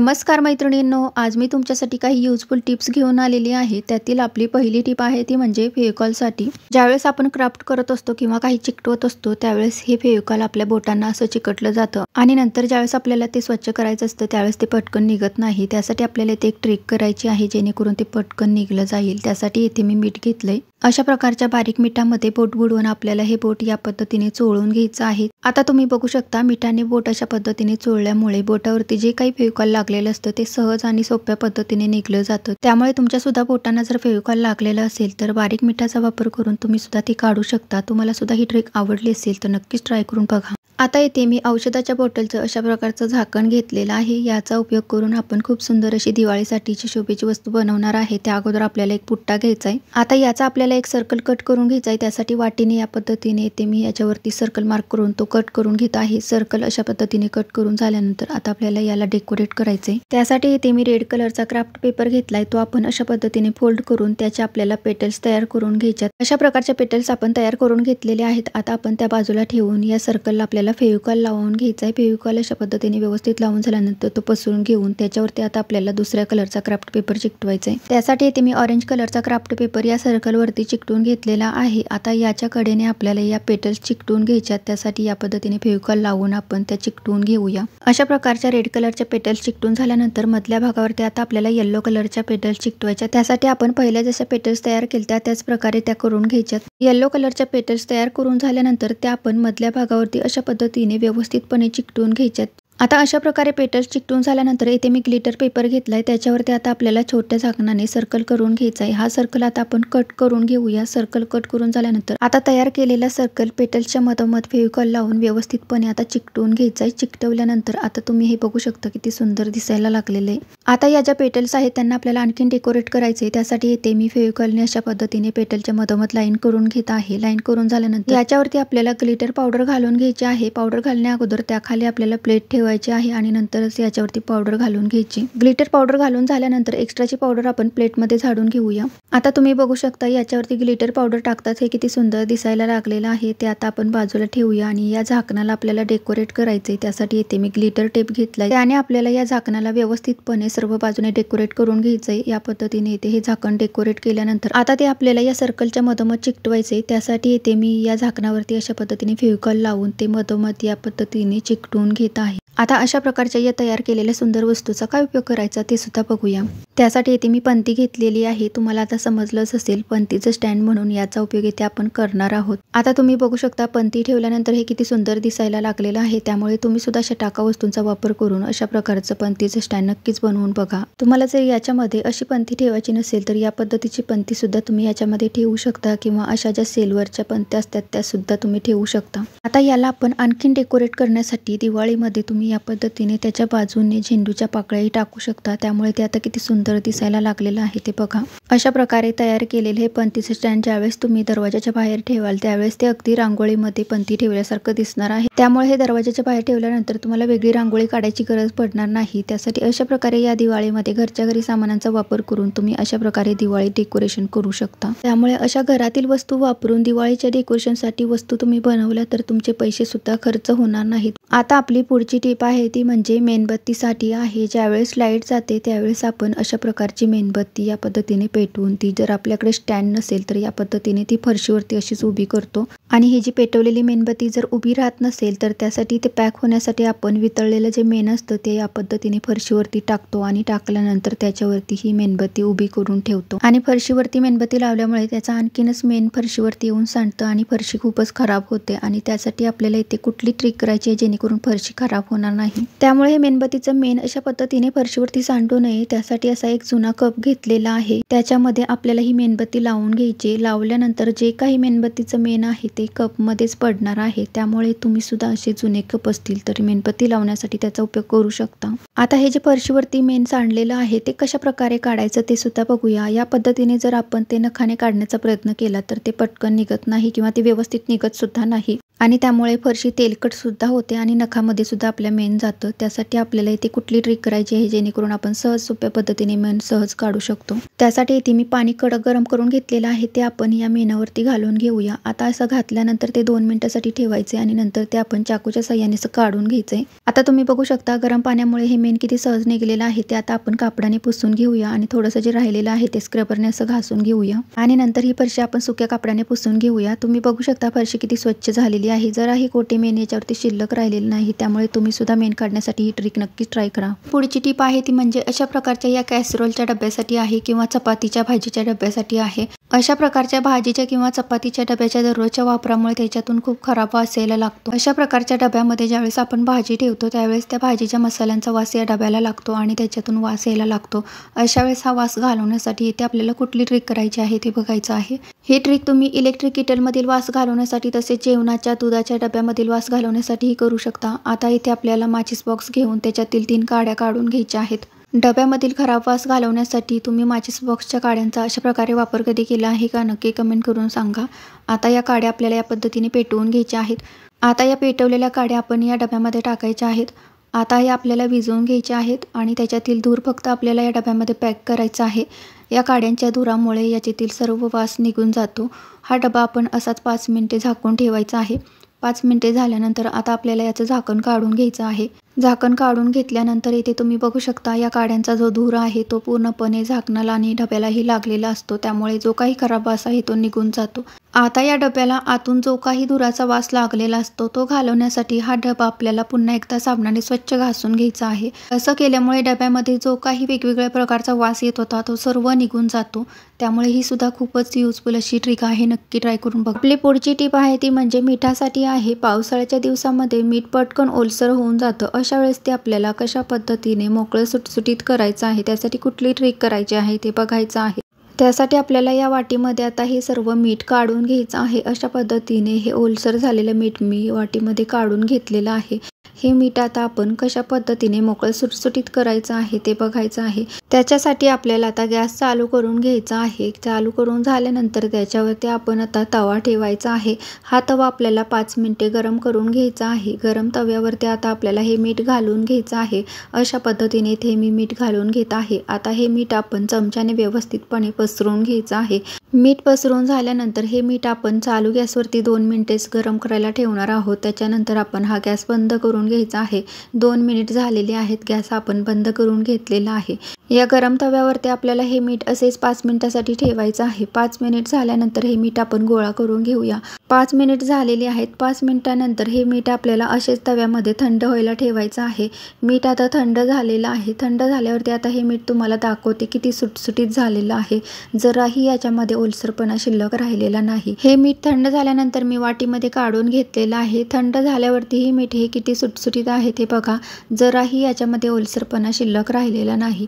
नमस्कार मैत्रिणींनो आज मी तुमच्यासाठी काही युजफुल टिप्स घेऊन आलेली आहे त्यातील आपली पहिली टिप आहे ती म्हणजे फेविकॉलसाठी ज्यावेळेस आपण क्राफ्ट करत असतो किंवा काही चिकटवत असतो त्यावेळेस हे फेविकॉल आपल्या बोटांना असं चिकटलं जातं आणि नंतर ज्यावेळेस आपल्याला ते स्वच्छ करायचं असतं त्यावेळेस ते पटकन निघत नाही त्यासाठी आपल्याला ते एक ट्रिक करायची आहे जेणेकरून ते पटकन निघलं जाईल त्यासाठी इथे मी मीठ घेतलंय अशा प्रकारच्या बारीक मिठामध्ये बोट बुडवून आपल्याला हे बोट या पद्धतीने चोळून घ्यायचं आहे आता तुम्ही बघू शकता मिठाने बोट अशा पद्धतीने चोळल्यामुळे बोटावरती जे काही फेविकॉल लागलेलं असतं ते सहज आणि सोप्या पद्धतीने निघलं जातं त्यामुळे तुमच्या सुद्धा बोटांना जर फेविकॉल लागलेलं असेल तर बारीक मिठाचा वापर करून तुम्ही सुद्धा ती काढू शकता तुम्हाला सुद्धा ही ट्रिक आवडली असेल तर नक्कीच ट्राय करून बघा आता येथे मी औषधाच्या बॉटलचं अशा प्रकारचं झाकण घेतलेलं आहे याचा उपयोग करून आपण खूप सुंदर अशी दिवाळीसाठीची शोभेची वस्तू बनवणार आहे त्या अगोदर आपल्याला एक पुट्टा घ्यायचा आहे आता याचा आपल्याला एक सर्कल कट करून घ्यायचा आहे त्यासाठी वाटीने या पद्धतीने इथे मी याच्यावरती सर्कल मार्क करून तो कट करून घेत आहे सर्कल अशा पद्धतीने कट करून झाल्यानंतर आता आपल्याला याला डेकोरेट करायचंय त्यासाठी इथे मी रेड कलरचा क्राफ्ट पेपर घेतलाय तो आपण अशा पद्धतीने फोल्ड करून त्याच्या आपल्याला पेटल्स तयार करून घ्यायच्यात अशा प्रकारच्या पेटल्स आपण तयार करून घेतलेले आहेत आता आपण त्या बाजूला ठेवून या सर्कलला आपल्याला आपल्याला फेविकॉल लावून घ्यायचा आहे फेविकॉल अशा पद्धतीने व्यवस्थित लावून झाल्यानंतर तो पसरून घेऊन त्याच्यावरती आता आपल्याला दुसऱ्या कलरचा क्राफ्ट पेपर चिकटवायचा आहे त्यासाठी इथे मी ऑरेंज कलरचा क्राफ्ट पेपर या सर्कलवरती चिकटून घेतलेला आहे आता याच्या कडेने आपल्याला या पेटल्स चिकटून घ्यायच्या त्यासाठी या पद्धतीने फेविकॉल लावून आपण त्या चिकटून घेऊया अशा प्रकारच्या रेड कलरच्या पेटल्स चिकटून झाल्यानंतर मधल्या भागावरती आता आपल्याला येल्लो कलरच्या पेटल्स चिकटवायच्या त्यासाठी आपण पहिल्या जशा पेटल्स तयार केल्या त्याच प्रकारे त्या करून घ्यायच्यात येल्लो कलरच्या पेटल्स तयार करून झाल्यानंतर त्या आपण मधल्या भागावरती अशा पद्धतीने व्यवस्थितपणे चिकटवून घ्यायच्यात आता अशा प्रकारे पेटल्स चिकटून झाल्यानंतर इथे मी ग्लिटर पेपर घेतलाय त्याच्यावरती आता आपल्याला छोट्या झाकणाने सर्कल करून घ्यायचा आहे हा सर्कल आता आपण कट करून घेऊया सर्कल कट करून झाल्यानंतर आता तयार केलेला सर्कल पेटल्सच्या मधोमध फेविकॉल लावून व्यवस्थितपणे आता चिकटवून घ्यायचा आहे चिकटवल्यानंतर आता तुम्ही हे बघू शकता किती सुंदर दिसायला लागलेले आता या ज्या पेटल्स आहेत त्यांना आपल्याला आणखीन डेकोरेट करायचे त्यासाठी येते मी फेविकॉलने अशा पद्धतीने पेटलच्या मधोमध लाईन करून घेत आहे लाईन करून झाल्यानंतर याच्यावरती आपल्याला ग्लिटर पावडर घालून घ्यायची आहे पावडर घालण्या अगोदर त्याखाली आपल्याला प्लेट ठेवा ठेवायची आहे आणि नंतरच याच्यावरती पावडर घालून घ्यायची ग्लिटर पावडर घालून झाल्यानंतर एक्स्ट्राची पावडर आपण प्लेटमध्ये झाडून घेऊया आता तुम्ही बघू शकता याच्यावरती ग्लिटर पावडर टाकतात हे किती सुंदर दिसायला लागलेलं आहे ते आता आपण बाजूला ठेवूया आणि या झाकणाला आपल्याला डेकोरेट करायचे त्यासाठी येते मी ग्लिटर टेप घेतलाय त्याने आपल्याला या झाकणाला व्यवस्थितपणे सर्व बाजूने डेकोरेट करून घ्यायचंय या पद्धतीने येते हे झाकण डेकोरेट केल्यानंतर आता ते आपल्याला या सर्कलच्या मधोमध चिकटवायचे त्यासाठी येते मी या झाकणावरती अशा पद्धतीने फ्युकल लावून ते मधोमध या पद्धतीने चिकटून घेत आहे आता अशा प्रकारच्या या तयार केलेल्या सुंदर वस्तूचा काय उपयोग करायचा ते सुद्धा बघूया त्यासाठी येथे मी पंती घेतलेली आहे तुम्हाला आता समजलंच असेल पंतीचं स्टँड म्हणून याचा उपयोग इथे आपण करणार आहोत आता तुम्ही बघू शकता पंती ठेवल्यानंतर हे किती सुंदर दिसायला लागलेलं आहे त्यामुळे तुम्ही सुद्धा अशा टाका वस्तूंचा वापर करून अशा प्रकारचं पंतीचं स्टँड नक्कीच बनवून बघा तुम्हाला जर याच्यामध्ये अशी पंथी ठेवायची नसेल तर या पद्धतीची पंथी सुद्धा तुम्ही याच्यामध्ये ठेवू शकता किंवा अशा ज्या सेलवरच्या पंथ्या असतात त्या सुद्धा तुम्ही ठेवू शकता आता याला आपण आणखीन डेकोरेट करण्यासाठी दिवाळीमध्ये तुम्ही या पद्धतीने त्याच्या बाजूने झेंडूच्या पाकळ्याही टाकू शकता त्यामुळे ते आता किती सुंदर दिसायला लागलेलं आहे ते बघा अशा प्रकारे तयार केलेले हे पंतीचे स्टँड ज्यावेळेस तुम्ही दरवाजाच्या बाहेर ठेवाल त्यावेळेस ते अगदी रांगोळीमध्ये पंती ठेवल्यासारखं दिसणार आहे त्यामुळे हे दरवाजाच्या बाहेर ठेवल्यानंतर तुम्हाला वेगळी रांगोळी काढायची गरज पडणार नाही त्यासाठी अशा प्रकारे या दिवाळीमध्ये घरच्या घरी सामानांचा वापर करून तुम्ही अशा प्रकारे दिवाळी डेकोरेशन करू शकता त्यामुळे अशा घरातील वस्तू वापरून दिवाळीच्या डेकोरेशनसाठी वस्तू तुम्ही बनवल्या तर तुमचे पैसे सुद्धा खर्च होणार नाहीत आता आपली पुढची टीप आहे ती म्हणजे मेणबत्तीसाठी आहे ज्यावेळेस लाईट जाते त्यावेळेस आपण अशा प्रकारची मेणबत्ती या पद्धतीने पेटवून ती जर आपल्याकडे स्टँड नसेल तर या पद्धतीने ती फरशीवरती अशीच उभी करतो आणि ही जी पेटवलेली मेणबत्ती जर उभी राहत नसेल तर त्यासाठी ते पॅक होण्यासाठी आपण वितळलेलं जे मेन असतं ते या पद्धतीने फरशीवरती टाकतो आणि टाकल्यानंतर त्याच्यावरती ही मेणबत्ती उभी करून ठेवतो आणि फरशीवरती मेणबत्ती लावल्यामुळे त्याचा आणखीनच मेण फरशीवरती येऊन सांडतं आणि फरशी खूपच खराब होते आणि त्यासाठी आपल्याला इथे कुठली ट्रिक करायची आहे जेणेकरून फरशी खराब होणार होणार नाही त्यामुळे हे मेणबत्तीचं मेन अशा पद्धतीने फरशीवरती सांडू नये त्यासाठी असा एक जुना कप घेतलेला आहे त्याच्यामध्ये आपल्याला ही मेणबत्ती लावून घ्यायची लावल्यानंतर जे काही मेणबत्तीचं मेन आहे ते मध्येच पडणार आहे त्यामुळे तुम्ही सुद्धा असे जुने कप असतील तरी मेणबत्ती लावण्यासाठी त्याचा उपयोग करू शकता आता हे जे फरशीवरती मेन सांडलेलं आहे ते कशा प्रकारे काढायचं ते सुद्धा बघूया या पद्धतीने जर आपण ते नखाने काढण्याचा प्रयत्न केला तर ते पटकन निघत नाही किंवा ते व्यवस्थित निघत सुद्धा नाही आणि त्यामुळे फरशी तेलकट सुद्धा होते आणि नखामध्ये सुद्धा आपल्या मेन जातं त्यासाठी आपल्याला इथे कुठली ट्रिक करायची आहे जेणेकरून आपण सहज सोप्या पद्धतीने मेन सहज काढू शकतो त्यासाठी इथे मी पाणी कडक गरम करून घेतलेलं आहे ते आपण या मेनावरती घालून घेऊया आता असं घातल्यानंतर ते दोन मिनिटासाठी ठेवायचे आणि नंतर ते आपण चाकूच्या सह्याने काढून घ्यायचे आता तुम्ही बघू शकता गरम पाण्यामुळे हे मेन किती सहज निघलेलं आहे ते आता आपण कापडाने पुसून घेऊया आणि थोडंसं जे राहिलेलं आहे ते स्क्रबरने असं घासून घेऊया आणि नंतर ही फरशी आपण सुक्या कापडाने पुसून घेऊया तुम्ही बघू शकता फरशी किती स्वच्छ झालेली आहे जरा ही कोटी मेन याच्यावरती शिल्लक राहिलेली नाही त्यामुळे तुम्ही सुद्धा मेन काढण्यासाठी ही ट्रिक नक्कीच ट्राय करा पुढची टीप आहे ती म्हणजे अशा प्रकारच्या या कॅसरोलच्या डब्यासाठी आहे किंवा चपातीच्या भाजीच्या डब्यासाठी आहे अशा प्रकारच्या भाजीच्या किंवा चपातीच्या डब्याच्या दररोजच्या वापरामुळे त्याच्यातून खूप खराब वासायला लागतो अशा प्रकारच्या डब्यामध्ये ज्यावेळेस आपण भाजी ठेवतो त्यावेळेस त्या भाजीच्या मसाल्यांचा वास या डब्याला लागतो आणि त्याच्यातून वास यायला लागतो अशा वेळेस हा वास घालवण्यासाठी येथे आपल्याला कुठली ट्रिक करायची आहे ते बघायचं आहे ही ट्रिक तुम्ही इलेक्ट्रिक किटलमधील वास घालवण्यासाठी तसेच जेवणाच्या दुधाच्या डब्यामधील वास घालवण्यासाठीही करू शकता आता इथे आपल्याला माचीस बॉक्स घेऊन त्याच्यातील तीन काड्या काढून घ्यायच्या आहेत डब्यामधील खराब वास घालवण्यासाठी तुम्ही माचिस बॉक्सच्या काड्यांचा अशा प्रकारे वापर कधी केला आहे का नक्की कमेंट करून सांगा आता या काड्या आपल्याला या पद्धतीने पेटवून घ्यायच्या आहेत आता या पेटवलेल्या काड्या आपण या डब्यामध्ये टाकायच्या आहेत आता हे आपल्याला विजवून घ्यायचे आहेत आणि त्याच्यातील धूर फक्त आपल्याला या डब्यामध्ये पॅक करायचं आहे या काड्यांच्या धुरामुळे याच्यातील सर्व वास निघून जातो हा डबा आपण असाच पाच मिनटे झाकून ठेवायचा आहे पाच मिनटे झाल्यानंतर आता आपल्याला याचं झाकण काढून घ्यायचं आहे झाकण काढून घेतल्यानंतर इथे तुम्ही बघू शकता या काड्यांचा जो धूर आहे तो पूर्णपणे झाकणाला आणि डब्यालाही लागलेला असतो त्यामुळे जो काही खराब वास आहे तो निघून जातो आता या डब्याला आतून जो काही धुराचा वास लागलेला असतो तो घालवण्यासाठी हा डबा आपल्याला पुन्हा एकदा साबणाने स्वच्छ घासून घ्यायचा आहे असं केल्यामुळे डब्यामध्ये जो काही वेगवेगळ्या प्रकारचा वास येत होता तो सर्व निघून जातो त्यामुळे ही सुद्धा खूपच युजफुल अशी ट्रिक आहे नक्की ट्राय करून बघ आपली पुढची टीप आहे ती म्हणजे मिठासाठी आहे पावसाळ्याच्या दिवसामध्ये मीठ पटकन ओलसर होऊन जातं अशा वेळेस ते आपल्याला कशा पद्धतीने मोकळं सुटसुटीत करायचं आहे त्यासाठी कुठली ट्रिक करायची आहे ते बघायचं आहे त्यासाठी आपल्याला या वाटीमध्ये आता हे सर्व मीठ काढून घ्यायचं आहे अशा पद्धतीने हे ओलसर झालेलं मीठ मी वाटीमध्ये काढून घेतलेलं आहे हे मीठ आता आपण कशा पद्धतीने मोकळं सुटसुटीत करायचं आहे ते बघायचं आहे त्याच्यासाठी आपल्याला आता गॅस चालू करून घ्यायचा आहे चालू करून झाल्यानंतर त्याच्यावरती आपण आता तवा ठेवायचा आहे हा तवा आपल्याला पाच मिनटे गरम करून घ्यायचा आहे गरम तव्यावरती आता आपल्याला हे मीठ घालून घ्यायचं आहे अशा पद्धतीने इथे मी मीठ घालून घेत आहे आता हे मीठ आपण चमच्याने व्यवस्थितपणे पसरून घ्यायचं आहे मीठ पसरून झाल्यानंतर हे मीठ आपण चालू गॅसवरती दोन मिनटेच गरम करायला ठेवणार आहोत त्याच्यानंतर आपण हा गॅस बंद करू करून घ्यायचा आहे दोन मिनिट झालेले आहेत गॅस आपण बंद करून घेतलेला आहे या गरम तव्यावरती आपल्याला हे मीठ असेच पाच मिनिटासाठी ठेवायचं आहे पाच मिनिट झाल्यानंतर हे मीठ आपण गोळा करून घेऊया पाच मिनिट झालेली आहेत पाच मिनिटानंतर हे मीठ आपल्याला असेच तव्यामध्ये थंड व्हायला ठेवायचं आहे मीठ आता थंड झालेलं आहे थंड झाल्यावरती आता हे मीठ तुम्हाला दाखवते किती सुटसुटीत झालेलं आहे जराही याच्यामध्ये ओलसरपणा शिल्लक राहिलेला नाही हे मीठ थंड झाल्यानंतर मी वाटीमध्ये काढून घेतलेलं आहे थंड झाल्यावरती हे मीठ हे किती सुटसुटीत आहे ते बघा जराही याच्यामध्ये ओलसरपणा शिल्लक राहिलेला नाही